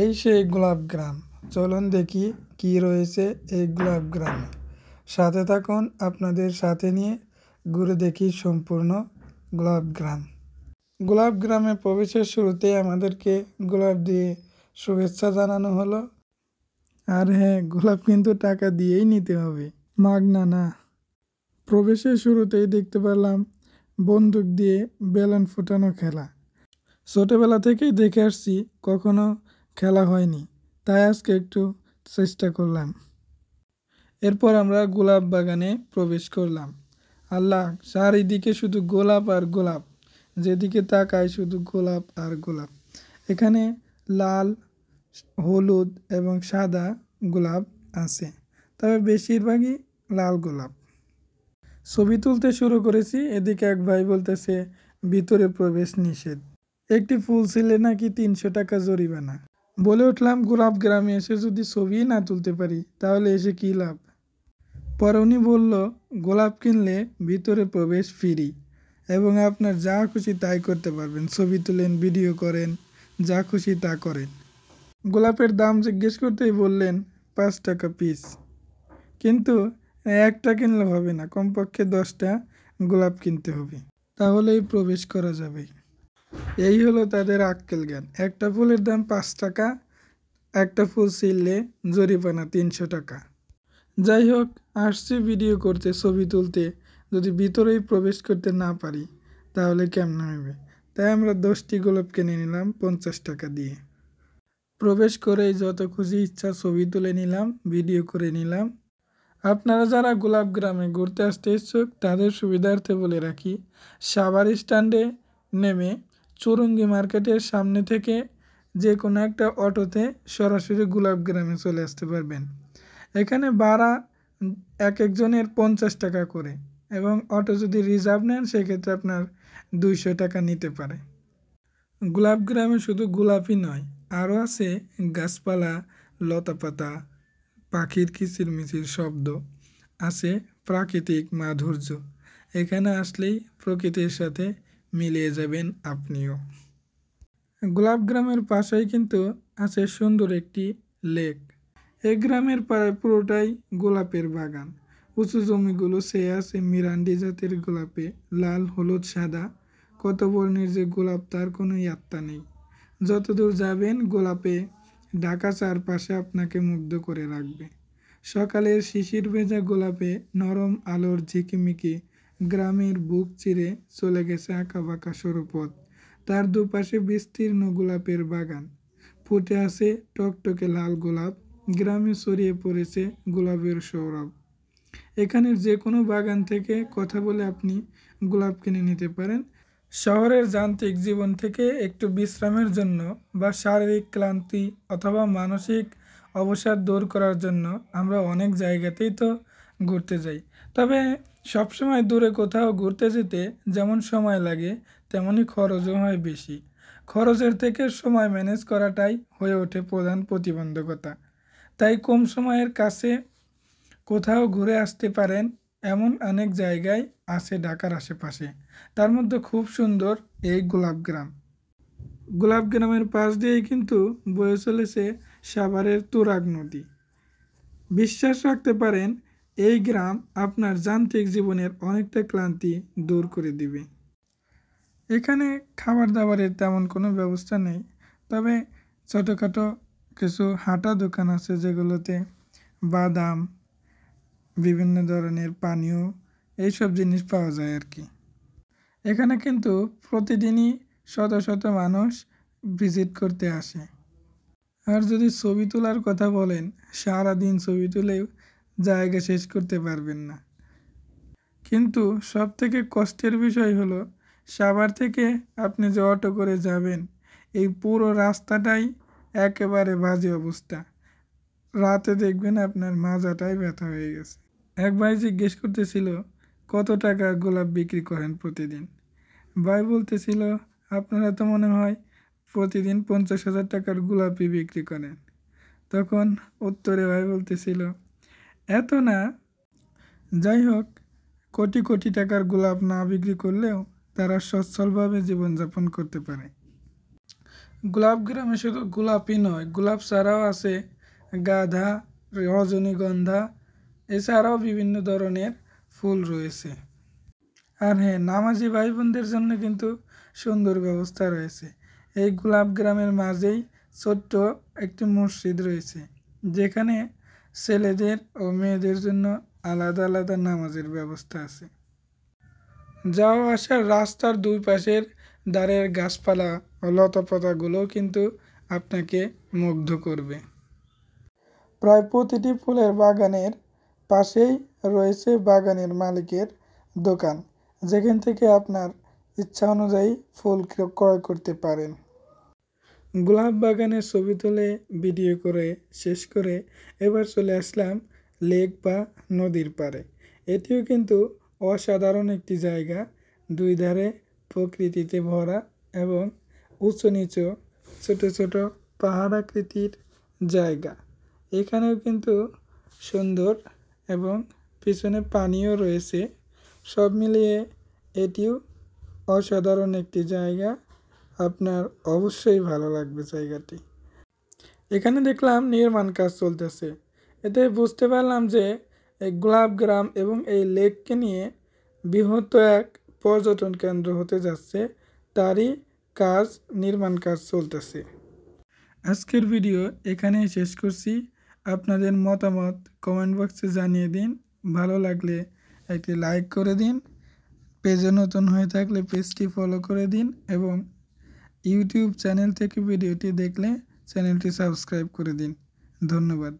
এই সেই গোলাপ গ্রাম চলুন দেখি কি রয়েছে এই গোলাপ গ্রামে সাথে থাকুন আপনাদের সাথে নিয়ে ঘুরে দেখি সম্পূর্ণ গোলাপ গ্রাম গোলাপ গ্রামে প্রবেশের শুরুতেই আমাদেরকে গোলাপ দিয়ে শুভেচ্ছা জানানো হলো আর হ্যাঁ গোলাপ কিন্তু টাকা দিয়েই নিতে হবে মাগনা না প্রবেশের শুরুতেই দেখতে পারলাম বন্দুক দিয়ে বেলন ফুটানো খেলা ছোটোবেলা থেকেই দেখে আসছি কখনো খেলা হয়নি তাই আজকে একটু চেষ্টা করলাম এরপর আমরা গোলাপ বাগানে প্রবেশ করলাম আল্লাহ চারিদিকে শুধু গোলাপ আর গোলাপ যেদিকে তাকায় শুধু গোলাপ আর গোলাপ এখানে লাল হলুদ এবং সাদা গোলাপ আছে তবে বেশিরভাগই লাল গোলাপ ছবি তুলতে শুরু করেছি এদিকে এক ভাই বলতেছে ভিতরে প্রবেশ নিষেধ একটি ফুল ছিলে নাকি তিনশো টাকা জরিমানা বলে উঠলাম গোলাপ গ্রামে এসে যদি ছবিই না তুলতে পারি তাহলে এসে কী লাভ পরে উনি বলল গোলাপ কিনলে ভিতরে প্রবেশ ফ্রি এবং আপনার যা খুশি তাই করতে পারবেন ছবি তোলেন ভিডিও করেন যা খুশি তা করেন গোলাপের দাম জিজ্ঞেস করতেই বললেন পাঁচ টাকা পিস কিন্তু একটা কিনলে হবে না কমপক্ষে দশটা গোলাপ কিনতে হবে তাহলেই প্রবেশ করা যাবে এই হলো তাদের আক্কেল জ্ঞান একটা ফুলের দাম পাঁচ টাকা একটা ফুল ছিললে জরিমানা তিনশো টাকা যাই হোক আসছি ভিডিও করতে ছবি তুলতে যদি ভিতরেই প্রবেশ করতে না পারি তাহলে কেমন হবে তাই আমরা দশটি গোলাপ কিনে নিলাম পঞ্চাশ টাকা দিয়ে প্রবেশ করেই যত খুশি ইচ্ছা ছবি তুলে নিলাম ভিডিও করে নিলাম আপনারা যারা গোলাপ গ্রামে ঘুরতে আসতে ইচ্ছুক তাদের সুবিধার্থে বলে রাখি সাভার স্ট্যান্ডে নেমে চৌরঙ্গি মার্কেটের সামনে থেকে যে কোনো একটা অটোতে সরাসরি গুলাব গ্রামে চলে আসতে পারবেন এখানে ভাড়া এক একজনের পঞ্চাশ টাকা করে এবং অটো যদি রিজার্ভ নেন সেক্ষেত্রে আপনার দুইশো টাকা নিতে পারে গোলাপ গ্রামে শুধু গোলাপই নয় আরও আছে গাছপালা লতাপাতা পাখির কিচিরমিচির শব্দ আছে প্রাকৃতিক মাধুর্য এখানে আসলেই প্রকৃতির সাথে মিলিয়ে যাবেন আপনিও গোলাপ গ্রামের পাশেই কিন্তু আছে সুন্দর একটি লেক এ গ্রামের প্রায় পুরোটাই গোলাপের বাগান উঁচু জমিগুলো সে আছে মিরান্ডি জাতের গোলাপে লাল হলুদ সাদা কত বর্ণের যে গোলাপ তার কোনো আত্মা নেই যতদূর যাবেন গোলাপে ঢাকা চারপাশে আপনাকে মুগ্ধ করে রাখবে সকালের শিশির ভেজা গোলাপে নরম আলোর ঝিকিমিকি গ্রামের বুক চিরে চলে গেছে আঁকাবাঁকা সরুপথ তার দুপাশে বিস্তীর্ণ গোলাপের বাগান ফুটে আছে টকটকে লাল গোলাপ গ্রামে ছড়িয়ে পড়েছে গোলাপের সৌরভ এখানের যে কোনো বাগান থেকে কথা বলে আপনি গোলাপ কিনে নিতে পারেন শহরের যান্ত্রিক জীবন থেকে একটু বিশ্রামের জন্য বা শারীরিক ক্লান্তি অথবা মানসিক অবসাদ দূর করার জন্য আমরা অনেক জায়গাতেই তো ঘুরতে যাই তবে সবসময় দূরে কোথাও ঘুরতে যেতে যেমন সময় লাগে তেমনই খরচও হয় বেশি খরচের থেকে সময় ম্যানেজ করাটাই হয়ে ওঠে প্রধান প্রতিবন্ধকতা তাই কম সময়ের কাছে কোথাও ঘুরে আসতে পারেন এমন অনেক জায়গায় আছে ঢাকার আশেপাশে তার মধ্যে খুব সুন্দর এই গোলাপগ্রাম গোলাপগ্রামের পাশ দিয়েই কিন্তু বয়ে চলেছে সাভারের তুরাগ নদী বিশ্বাস রাখতে পারেন এই গ্রাম আপনার যান্ত্রিক জীবনের অনেকটা ক্লান্তি দূর করে দিবে এখানে খাবার দাবারের তেমন কোনো ব্যবস্থা নেই তবে ছোটোখাটো কিছু হাঁটা দোকান আছে যেগুলোতে বাদাম বিভিন্ন ধরনের পানীয় এইসব জিনিস পাওয়া যায় আর কি এখানে কিন্তু প্রতিদিনই শত শত মানুষ ভিজিট করতে আসে আর যদি ছবি তোলার কথা বলেন সারাদিন ছবি তুলেও জায়গা শেষ করতে পারবেন না কিন্তু সব থেকে কষ্টের বিষয় হলো সাভার থেকে আপনি যে অটো করে যাবেন এই পুরো রাস্তাটাই একেবারে বাজে অবস্থা রাতে দেখবেন আপনার মাজাটাই ব্যথা হয়ে গেছে এক ভাই জিজ্ঞেস করতেছিল কত টাকা গোলাপ বিক্রি করেন প্রতিদিন ভাই বলতেছিল আপনারা তো মনে হয় প্রতিদিন পঞ্চাশ হাজার টাকার গোলাপই বিক্রি করেন তখন উত্তরে ভাই বলতেছিল এত না যাই হোক কোটি কোটি টাকার গোলাপ না বিক্রি করলেও তারা সচ্ছলভাবে জীবনযাপন করতে পারে গোলাপ গ্রামে শুধু গোলাপই নয় গোলাপ ছাড়াও আছে গাধা রজনীগন্ধা এছাড়াও বিভিন্ন ধরনের ফুল রয়েছে আর হ্যাঁ নামাজি ভাই বোনদের জন্য কিন্তু সুন্দর ব্যবস্থা রয়েছে এই গোলাপ গ্রামের মাঝেই ছোট্ট একটি মসজিদ রয়েছে যেখানে ছেলেদের ও মেয়েদের জন্য আলাদা আলাদা নামাজের ব্যবস্থা আছে যাওয়া আসার রাস্তার দুই পাশের দ্বারের গাছপালা ও লতাপাতাগুলোও কিন্তু আপনাকে মুগ্ধ করবে প্রায় প্রতিটি ফুলের বাগানের পাশেই রয়েছে বাগানের মালিকের দোকান যেখান থেকে আপনার ইচ্ছা অনুযায়ী ফুল ক্রয় করতে পারেন গোলাপ বাগানের ছবি তুলে ভিডিও করে শেষ করে এবার চলে আসলাম লেক বা নদীর পাড়ে এটিও কিন্তু অসাধারণ একটি জায়গা দুই ধারে প্রকৃতিতে ভরা এবং উঁচু নিচু ছোট ছোট আকৃতির জায়গা এখানেও কিন্তু সুন্দর এবং পিছনে পানিও রয়েছে সব মিলিয়ে এটিও অসাধারণ একটি জায়গা আপনার অবশ্যই ভালো লাগবে জায়গাটি এখানে দেখলাম নির্মাণ কাজ চলতেছে এতে বুঝতে পারলাম যে এই গোলাপ গ্রাম এবং এই লেককে নিয়ে বৃহৎ এক পর্যটন কেন্দ্র হতে যাচ্ছে তারই কাজ নির্মাণ কাজ চলতেছে আজকের ভিডিও এখানেই শেষ করছি আপনাদের মতামত কমেন্ট বক্সে জানিয়ে দিন ভালো লাগলে একটি লাইক করে দিন পেজে নতুন হয়ে থাকলে পেজটি ফলো করে দিন এবং ইউটিউব চ্যানেল থেকে ভিডিওটি দেখলে চ্যানেলটি সাবস্ক্রাইব করে দিন ধন্যবাদ